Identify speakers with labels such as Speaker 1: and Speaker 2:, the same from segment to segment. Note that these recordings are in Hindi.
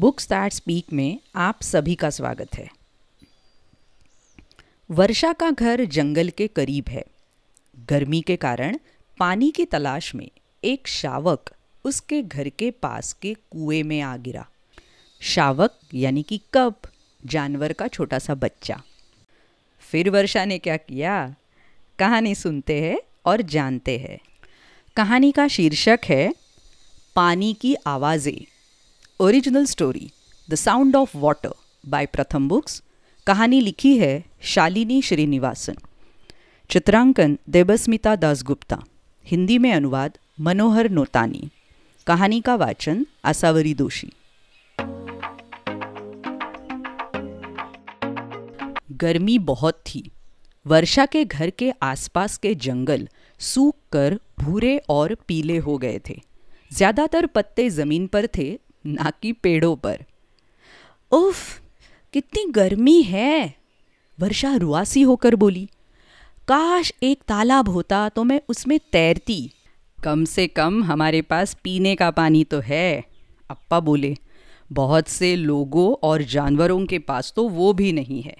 Speaker 1: बुक्स स्टार्ट स्पीक में आप सभी का स्वागत है वर्षा का घर जंगल के करीब है गर्मी के कारण पानी की तलाश में एक शावक उसके घर के पास के कुएं में आ गिरा शावक यानी कि कब जानवर का छोटा सा बच्चा फिर वर्षा ने क्या किया कहानी सुनते हैं और जानते हैं कहानी का शीर्षक है पानी की आवाज़ें original story the sound of water by Pratham Books कहानी लिखी है शालिनी श्रीनिवासन चित्रांकन देबस्मिता गुप्ता हिंदी में अनुवाद मनोहर नोतानी कहानी का वाचन आसावरी दोषी गर्मी बहुत थी वर्षा के घर के आसपास के जंगल सूख कर भूरे और पीले हो गए थे ज़्यादातर पत्ते ज़मीन पर थे ना कि पेड़ों पर उफ कितनी गर्मी है वर्षा रुआसी होकर बोली काश एक तालाब होता तो मैं उसमें तैरती कम से कम हमारे पास पीने का पानी तो है अप्पा बोले बहुत से लोगों और जानवरों के पास तो वो भी नहीं है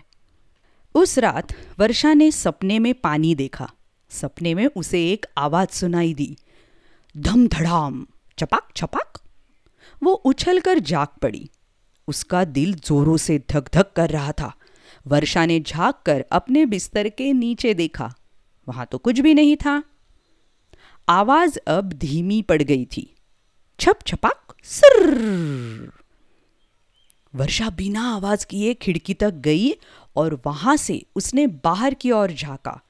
Speaker 1: उस रात वर्षा ने सपने में पानी देखा सपने में उसे एक आवाज़ सुनाई दी धम धड़ाम चपाक छपाक वो उछल कर जाग पड़ी उसका दिल जोरों से धक धक कर रहा था वर्षा ने झाँक कर अपने बिस्तर के नीचे देखा वहां तो कुछ भी नहीं था आवाज अब धीमी पड़ गई थी छप छपाक सर वर्षा बिना आवाज किए खिड़की तक गई और वहां से उसने बाहर की ओर झाका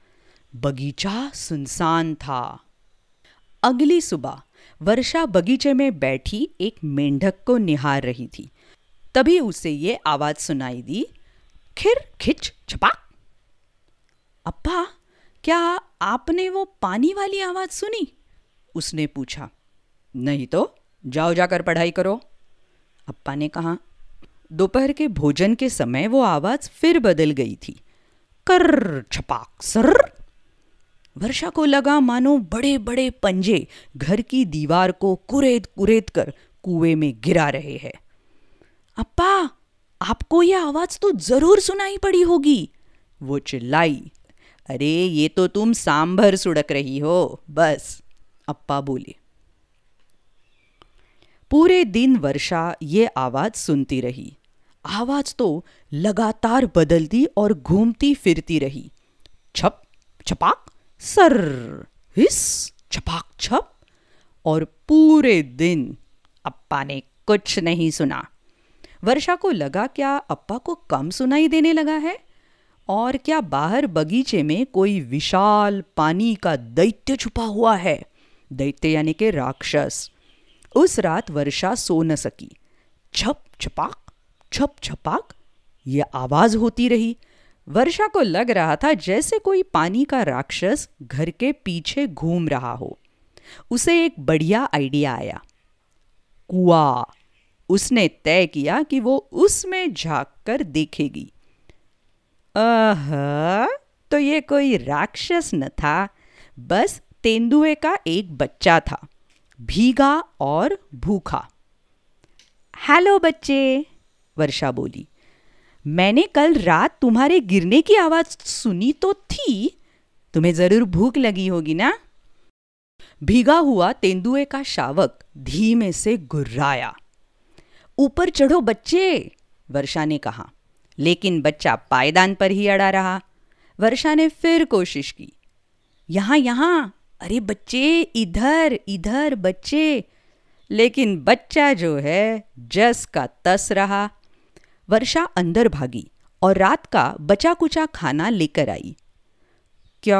Speaker 1: बगीचा सुनसान था अगली सुबह वर्षा बगीचे में बैठी एक मेंढक को निहार रही थी तभी उसे ये आवाज सुनाई दी खिर खिच छपाक अब्बा क्या आपने वो पानी वाली आवाज सुनी उसने पूछा नहीं तो जाओ जाकर पढ़ाई करो अप्पा ने कहा दोपहर के भोजन के समय वो आवाज़ फिर बदल गई थी कर छपाक सर वर्षा को लगा मानो बड़े बड़े पंजे घर की दीवार को कुरेद कुरेद कर कुएं में गिरा रहे हैं अप्पा आपको यह आवाज तो जरूर सुनाई पड़ी होगी वो चिल्लाई अरे ये तो तुम सांभर सुड़क रही हो बस अप्पा बोले पूरे दिन वर्षा ये आवाज सुनती रही आवाज तो लगातार बदलती और घूमती फिरती रही छप छपाक सर हिस छपाक छप और पूरे दिन अप्पा ने कुछ नहीं सुना वर्षा को लगा क्या अप्पा को कम सुनाई देने लगा है और क्या बाहर बगीचे में कोई विशाल पानी का दैत्य छुपा हुआ है दैत्य यानी के राक्षस उस रात वर्षा सो न सकी छप छपाक छप छपाक ये आवाज होती रही वर्षा को लग रहा था जैसे कोई पानी का राक्षस घर के पीछे घूम रहा हो उसे एक बढ़िया आइडिया आया कुआ उसने तय किया कि वो उसमें झाक कर देखेगी अह तो ये कोई राक्षस न था बस तेंदुए का एक बच्चा था भीगा और भूखा हेलो बच्चे वर्षा बोली मैंने कल रात तुम्हारे गिरने की आवाज सुनी तो थी तुम्हें जरूर भूख लगी होगी ना भीगा हुआ तेंदुए का शावक धीमे से गुर्राया ऊपर चढ़ो बच्चे वर्षा ने कहा लेकिन बच्चा पायदान पर ही अड़ा रहा वर्षा ने फिर कोशिश की यहां यहां अरे बच्चे इधर इधर बच्चे लेकिन बच्चा जो है जस का तस रहा वर्षा अंदर भागी और रात का बचा कुचा खाना लेकर आई क्या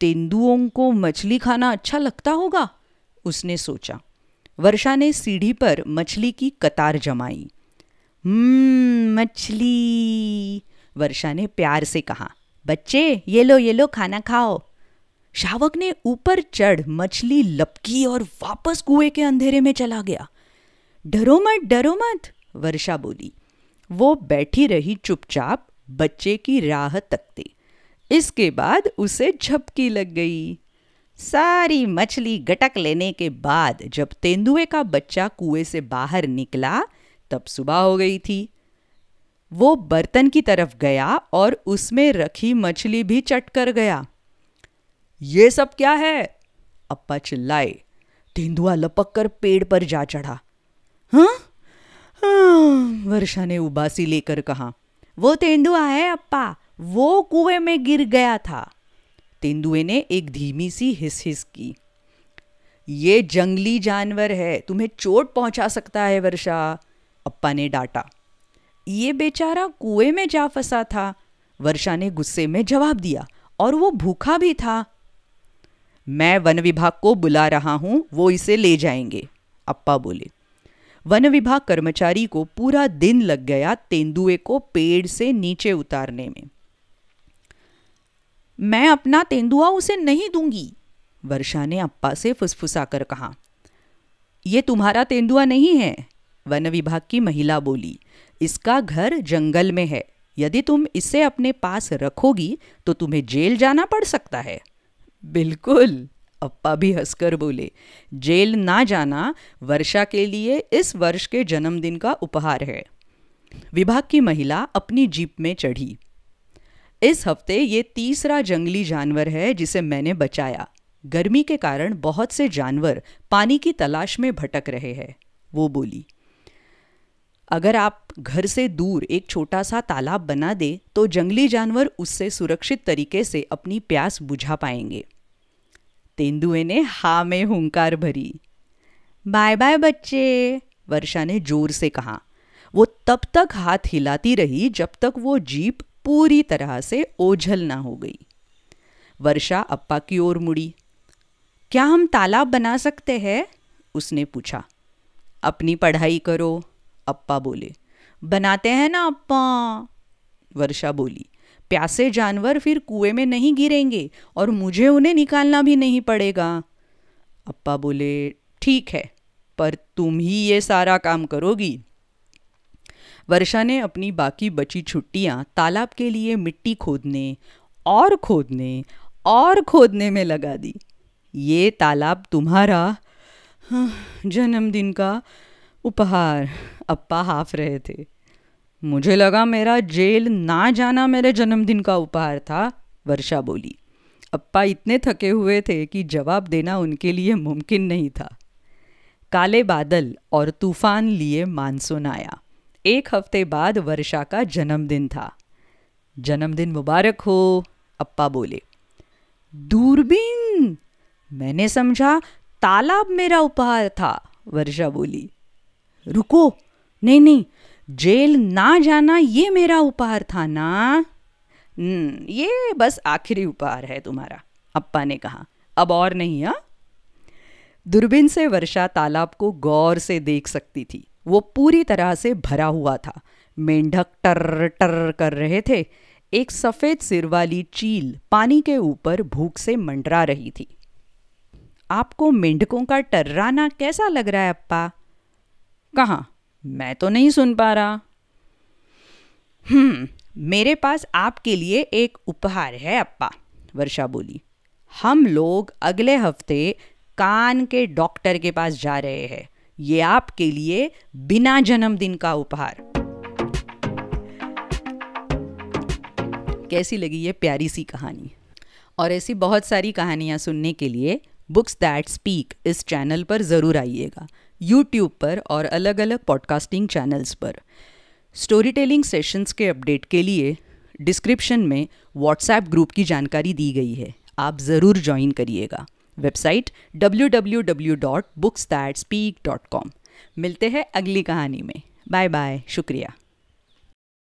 Speaker 1: तेंदुओं को मछली खाना अच्छा लगता होगा उसने सोचा वर्षा ने सीढ़ी पर मछली की कतार जमाई हम्म, मछली वर्षा ने प्यार से कहा बच्चे ये लो ये लो खाना खाओ शावक ने ऊपर चढ़ मछली लपकी और वापस कुएं के अंधेरे में चला गया डरो मत डरो मत वर्षा बोली वो बैठी रही चुपचाप बच्चे की राह तकती इसके बाद उसे झपकी लग गई सारी मछली गटक लेने के बाद जब तेंदुए का बच्चा कुएं से बाहर निकला तब सुबह हो गई थी वो बर्तन की तरफ गया और उसमें रखी मछली भी चट कर गया ये सब क्या है अप्पा चिल्लाए तेंदुआ लपक कर पेड़ पर जा चढ़ा हाँ वर्षा ने उबासी लेकर कहा वो तेंदुआ है अप्पा वो कुएं में गिर गया था तेंदुए ने एक धीमी सी हिस हिस की ये जंगली जानवर है तुम्हें चोट पहुंचा सकता है वर्षा अप्पा ने डांटा ये बेचारा कुएं में जा फंसा था वर्षा ने गुस्से में जवाब दिया और वो भूखा भी था मैं वन विभाग को बुला रहा हूं वो इसे ले जाएंगे अप्पा बोले वन विभाग कर्मचारी को पूरा दिन लग गया तेंदुए को पेड़ से नीचे उतारने में मैं अपना तेंदुआ उसे नहीं दूंगी वर्षा ने अप्पा से फुसफुसाकर कहा यह तुम्हारा तेंदुआ नहीं है वन विभाग की महिला बोली इसका घर जंगल में है यदि तुम इसे अपने पास रखोगी तो तुम्हें जेल जाना पड़ सकता है बिल्कुल अप्पा भी हंसकर बोले जेल ना जाना वर्षा के लिए इस वर्ष के जन्मदिन का उपहार है विभाग की महिला अपनी जीप में चढ़ी इस हफ्ते ये तीसरा जंगली जानवर है जिसे मैंने बचाया गर्मी के कारण बहुत से जानवर पानी की तलाश में भटक रहे हैं वो बोली अगर आप घर से दूर एक छोटा सा तालाब बना दे तो जंगली जानवर उससे सुरक्षित तरीके से अपनी प्यास बुझा पाएंगे तेंदुए ने हा में हुंकार भरी बाय बाय बच्चे वर्षा ने जोर से कहा वो तब तक हाथ हिलाती रही जब तक वो जीप पूरी तरह से ओझल ना हो गई वर्षा अप्पा की ओर मुड़ी क्या हम तालाब बना सकते हैं उसने पूछा अपनी पढ़ाई करो अप्पा बोले बनाते हैं ना अप्पा वर्षा बोली प्यासे जानवर फिर कुएं में नहीं गिरेंगे और मुझे उन्हें निकालना भी नहीं पड़ेगा अप्पा बोले ठीक है पर तुम ही ये सारा काम करोगी वर्षा ने अपनी बाकी बची छुट्टियां तालाब के लिए मिट्टी खोदने और खोदने और खोदने में लगा दी ये तालाब तुम्हारा हाँ, जन्मदिन का उपहार अप्पा हाफ रहे थे मुझे लगा मेरा जेल ना जाना मेरे जन्मदिन का उपहार था वर्षा बोली अप्पा इतने थके हुए थे कि जवाब देना उनके लिए मुमकिन नहीं था काले बादल और तूफान लिए मानसून आया एक हफ्ते बाद वर्षा का जन्मदिन था जन्मदिन मुबारक हो अप्पा बोले दूरबीन मैंने समझा तालाब मेरा उपहार था वर्षा बोली रुको नहीं नहीं जेल ना जाना ये मेरा उपहार था ना हम्म, ये बस आखिरी उपहार है तुम्हारा अप्पा ने कहा अब और नहीं हा दूरबीन से वर्षा तालाब को गौर से देख सकती थी वो पूरी तरह से भरा हुआ था मेंढक टर टर कर रहे थे एक सफ़ेद सिर वाली चील पानी के ऊपर भूख से मंडरा रही थी आपको मेंढकों का टर्राना कैसा लग रहा है अप्पा कहाँ मैं तो नहीं सुन पा रहा हम्म मेरे पास आपके लिए एक उपहार है अप्पा वर्षा बोली हम लोग अगले हफ्ते कान के डॉक्टर के पास जा रहे हैं ये आपके लिए बिना जन्मदिन का उपहार कैसी लगी ये प्यारी सी कहानी और ऐसी बहुत सारी कहानियाँ सुनने के लिए बुक्स दैट स्पीक इस चैनल पर ज़रूर आइएगा यूट्यूब पर और अलग अलग पॉडकास्टिंग चैनल्स पर स्टोरी टेलिंग सेशंस के अपडेट के लिए डिस्क्रिप्शन में व्हाट्सएप ग्रुप की जानकारी दी गई है आप ज़रूर ज्वाइन करिएगा वेबसाइट डब्ल्यू मिलते हैं अगली कहानी में बाय बाय शुक्रिया